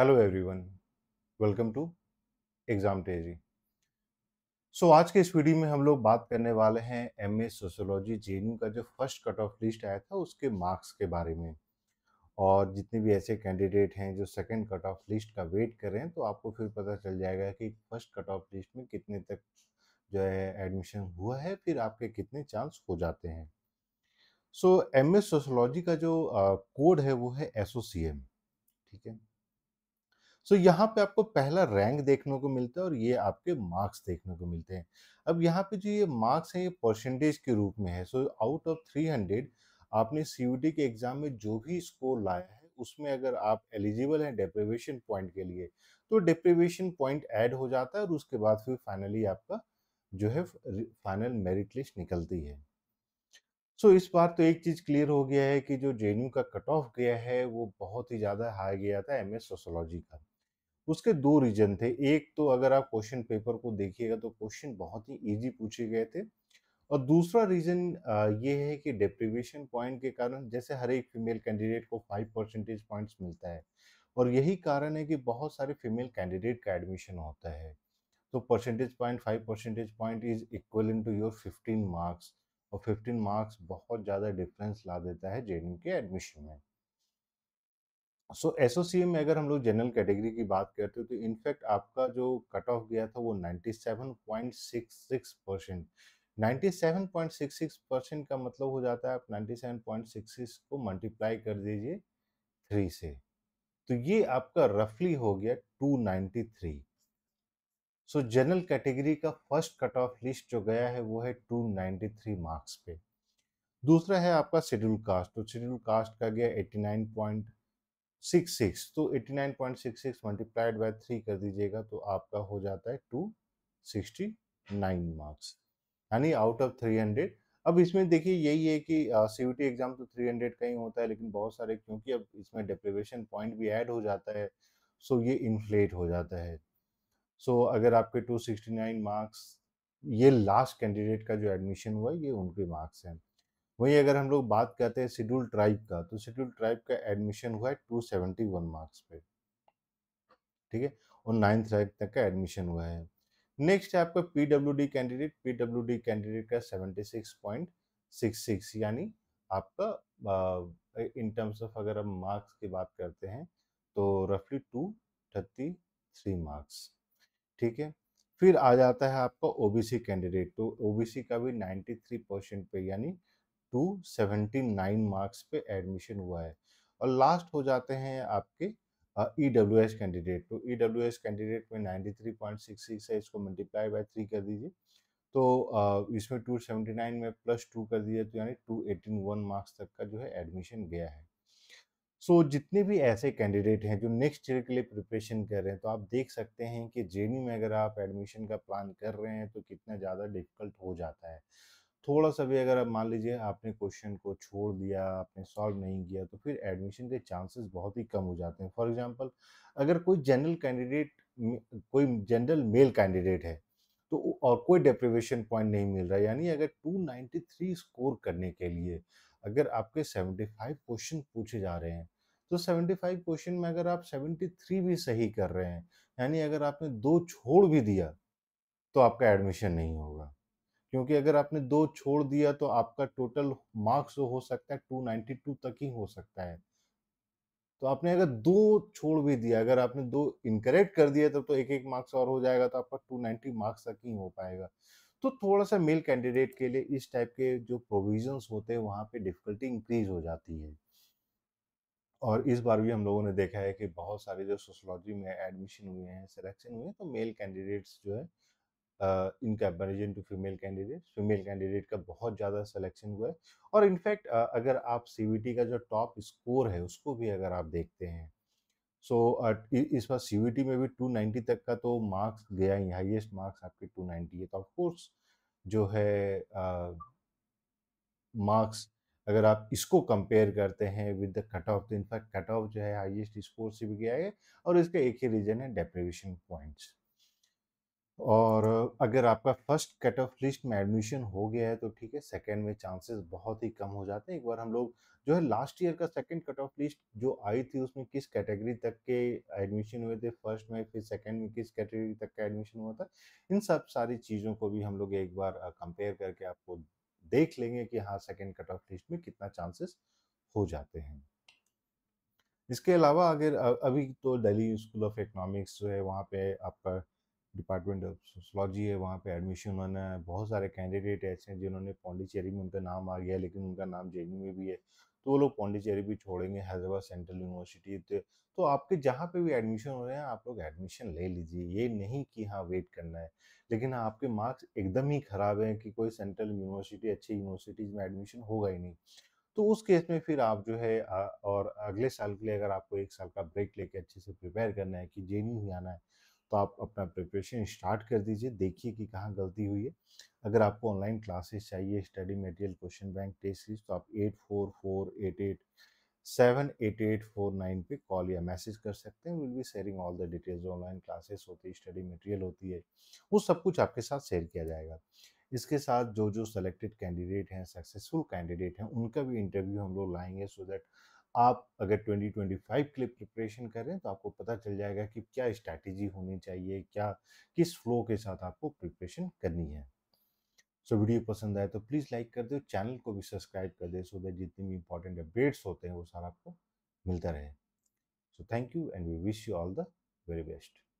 Hello everyone welcome to exam टेजी so आज के इस वीडियो में हम लोग बात करने वाले हैं एम सोशियोलॉजी सोशोलॉजी जे का जो फर्स्ट कट ऑफ लिस्ट आया था उसके मार्क्स के बारे में और जितने भी ऐसे कैंडिडेट हैं जो सेकंड कट ऑफ लिस्ट का वेट करें तो आपको फिर पता चल जाएगा कि फर्स्ट कट ऑफ लिस्ट में कितने तक जो है एडमिशन हुआ है फिर आपके कितने चांस हो जाते हैं सो एम ए सोशोलॉजी का जो कोड है वो है एसओ ठीक है सो so, यहाँ पे आपको पहला रैंक देखने को मिलता है और ये आपके मार्क्स देखने को मिलते हैं अब यहाँ पे जो ये मार्क्स हैं ये परसेंटेज के रूप में है सो आउट ऑफ हंड्रेड आपने सी के एग्ज़ाम में जो भी स्कोर लाया है उसमें अगर आप एलिजिबल हैं डिप्रिवेशन पॉइंट के लिए तो डिप्रिवेशन पॉइंट ऐड हो जाता है और उसके बाद फिर फाइनली आपका जो है फाइनल मेरिट लिस्ट निकलती है सो so, इस बार तो एक चीज़ क्लियर हो गया है कि जो जे का कट ऑफ गया है वो बहुत ही ज़्यादा हाई गया था एम एस सोशोलॉजी का उसके दो रीजन थे एक तो अगर आप क्वेश्चन पेपर को देखिएगा तो क्वेश्चन बहुत ही ईजी पूछे गए थे और दूसरा रीजन ये है कि डिप्रीवेशन पॉइंट के कारण जैसे हर एक फीमेल कैंडिडेट को फाइव परसेंटेज पॉइंट्स मिलता है और यही कारण है कि बहुत सारे फीमेल कैंडिडेट का एडमिशन होता है तो percentage point five percentage point is equal to your fifteen marks और फिफ्टीन मार्क्स बहुत ज़्यादा डिफरेंस ला देता है जे के एडमिशन में सो एसओसीए में अगर हम लोग जनरल कैटेगरी की बात करते हैं तो इनफैक्ट आपका जो कट ऑफ गया था वो 97.66 परसेंट 97.66 परसेंट का मतलब हो जाता है आप 97.66 को मल्टीप्लाई कर दीजिए थ्री से तो ये आपका रफली हो गया 293 सो जनरल कैटेगरी का फर्स्ट कट ऑफ लिस्ट जो गया है वो है 293 मार्क्स पे दूसरा है आपका शेड्यूल कास्ट तो शेड्यूल कास्ट का गया 89. सिक्स सिक्स तो eighty nine point six six multiplied by three कर दीजिएगा तो आपका हो जाता है टू सिक्सटी नाइन मार्क्स यानी आउट ऑफ थ्री हंड्रेड अब इसमें देखिए यही है कि सी टी एग्ज़ाम तो थ्री हंड्रेड का ही होता है लेकिन बहुत सारे क्योंकि अब इसमें डिप्रिवेशन पॉइंट भी ऐड हो जाता है सो ये इन्फ्लेट हो जाता है सो अगर आपके टू सिक्सटी नाइन मार्क्स ये लास्ट कैंडिडेट का जो एडमिशन हुआ ये उनके मार्क्स हैं वहीं अगर हम लोग बात करते हैं शेड्यूल ट्राइब का तो शेड्यूल ट्राइब का एडमिशन हुआ है टू सेवेंटी वन मार्क्स पे ठीक है और नाइन्थ रैंक तक का एडमिशन हुआ है नेक्स्ट है आपका P W D candidate P W D candidate का seventy six point six six यानी आपका इन टर्म्स ऑफ अगर हम मार्क्स की बात करते हैं तो रफली टू थर्टी थ्री मार्क्स ठीक है फिर आ जाता है आपका ओबीसी कैंडिडेट तो ओबीसी का भी नाइन्टी थ्री परसेंट पे यानी टू सेवेंटी नाइन मार्क्स पे एडमिशन हुआ है और लास्ट हो जाते हैं आपके ई डब्ल्यू एस कैंडिडेट तो ई डब्ल्यू एस कैंडिडेट में ninety three point six six है इसको मल्टीप्लाई बाय थ्री कर दीजिए तो uh, इसमें टू सेवेंटी नाइन में प्लस टू कर दिया तो यानी टू एटीन वन मार्क्स तक का जो है एडमिशन गया है सो so, जितने भी ऐसे कैंडिडेट हैं जो नेक्स्ट ईयर के लिए प्रिपरेशन कर रहे हैं तो आप देख सकते हैं कि जेनी में अगर आप एडमिशन का प्लान कर रहे हैं तो कितना ज़्यादा डिफिकल्ट हो जाता है थोड़ा सा भी अगर आप मान लीजिए आपने क्वेश्चन को छोड़ दिया आपने सॉल्व नहीं किया तो फिर एडमिशन के चांसेस बहुत ही कम हो जाते हैं फॉर एग्जांपल अगर कोई जनरल कैंडिडेट कोई जनरल मेल कैंडिडेट है तो और कोई डिप्रिवेशन पॉइंट नहीं मिल रहा यानी अगर 293 स्कोर करने के लिए अगर आपके 75 क्वेश्चन पूछे जा रहे हैं तो 75 क्वेश्चन में अगर आप 73 भी सही कर रहे हैं यानी अगर आपने दो छोड़ भी दिया तो आपका एडमिशन नहीं होगा क्योंकि अगर आपने दो छोड़ दिया तो आपका टोटल मार्क्स जो हो सकता है टू टू तक ही हो सकता है तो आपने अगर दो छोड़ भी दिया अगर आपने दो इनकरेक्ट कर दिया तब तो एक एक मार्क्स और हो जाएगा तो आपका टू 290 मार्क्स तक ही हो पाएगा तो थोड़ा सा मेल कैंडिडेट के लिए इस टाइप के जो प्रोविजंस होते हैं वहाँ पे डिफिकल्टी इंक्रीज हो जाती है और इस बार भी हम लोगों ने देखा है कि बहुत सारे जो सोशोलॉजी में एडमिशन हुए हैं सिलेक्शन हुए हैं तो मेल कैंडिडेट्स जो है in comparison to female candidate female candidate का बहुत ज़्यादा सिलेक्शन हुआ है और इनफैक्ट अगर आप सी का जो टॉप स्कोर है उसको भी अगर आप देखते हैं सो so, uh, इस बार सी में भी 290 तक का तो मार्क्स गया ही हाईएस्ट मार्क्स आपके 290 है तो ऑफकोर्स जो है मार्क्स uh, अगर आप इसको कंपेयर करते हैं विद द कट ऑफ तो इनफैक्ट कट ऑफ जो है हाईएस्ट स्कोर से भी गया है और इसका एक ही रीजन है डेप्रेवेशन पॉइंट्स और अगर आपका फर्स्ट कट ऑफ लिस्ट में एडमिशन हो गया है तो ठीक है सेकेंड में चांसेस बहुत ही कम हो जाते हैं एक बार हम लोग जो है लास्ट ईयर का सेकेंड कट ऑफ लिस्ट जो आई थी उसमें किस कैटेगरी तक के एडमिशन हुए थे फर्स्ट में फिर सेकेंड में किस कैटेगरी तक का एडमिशन हुआ था इन सब सारी चीज़ों को भी हम लोग एक बार कंपेयर करके आपको देख लेंगे कि हाँ सेकेंड कट ऑफ लिस्ट में कितना चांसेस हो जाते हैं इसके अलावा अगर अभी तो दिल्ली स्कूल ऑफ इकोनॉमिक्स जो है वहाँ पे आपका डिपार्टमेंट ऑफ सोशलॉजी है वहाँ पे एडमिशन होना है बहुत सारे कैंडिडेट ऐसे हैं जिन्होंने पौंडीचेरी में उनका नाम आ गया लेकिन उनका नाम जे में भी है तो वो लोग पौंडीचेरी भी छोड़ेंगे हैदराबाद सेंट्रल यूनिवर्सिटी तो, आपके जहाँ पे भी एडमिशन हो रहे हैं आप लोग एडमिशन ले लीजिए ये नहीं कि हाँ वेट करना है लेकिन हाँ, आपके मार्क्स एकदम ही ख़राब हैं कि कोई सेंट्रल यूनिवर्सिटी अच्छी यूनिवर्सिटीज़ में एडमिशन होगा ही नहीं तो उस केस में फिर आप जो है और अगले साल के लिए अगर आपको एक साल का ब्रेक लेके अच्छे से प्रिपेयर करना है कि जे ही आना है तो आप अपना प्रिपरेशन स्टार्ट कर दीजिए देखिए कि कहाँ गलती हुई है अगर आपको ऑनलाइन क्लासेस चाहिए study material question bank test series तो आप eight four four eight eight seven eight eight four nine पे कॉल या मैसेज कर सकते हैं will be sharing all the details online classes होती है स्टडी मटेरियल होती है वो सब कुछ आपके साथ शेयर किया जाएगा इसके साथ जो जो सेलेक्टेड कैंडिडेट हैं सक्सेसफुल कैंडिडेट हैं उनका भी इंटरव्यू हम लोग लाएंगे सो दैट आप अगर 2025 के लिए प्रिपरेशन करें तो आपको पता चल जाएगा कि क्या स्ट्रैटेजी होनी चाहिए क्या किस फ्लो के साथ आपको प्रिपरेशन करनी है सो so, वीडियो पसंद आए तो प्लीज़ लाइक कर दो चैनल को भी सब्सक्राइब कर दे सो दैट जितने भी इंपॉर्टेंट अपडेट्स होते हैं वो सारा आपको मिलता रहे so thank you and we wish you all the very best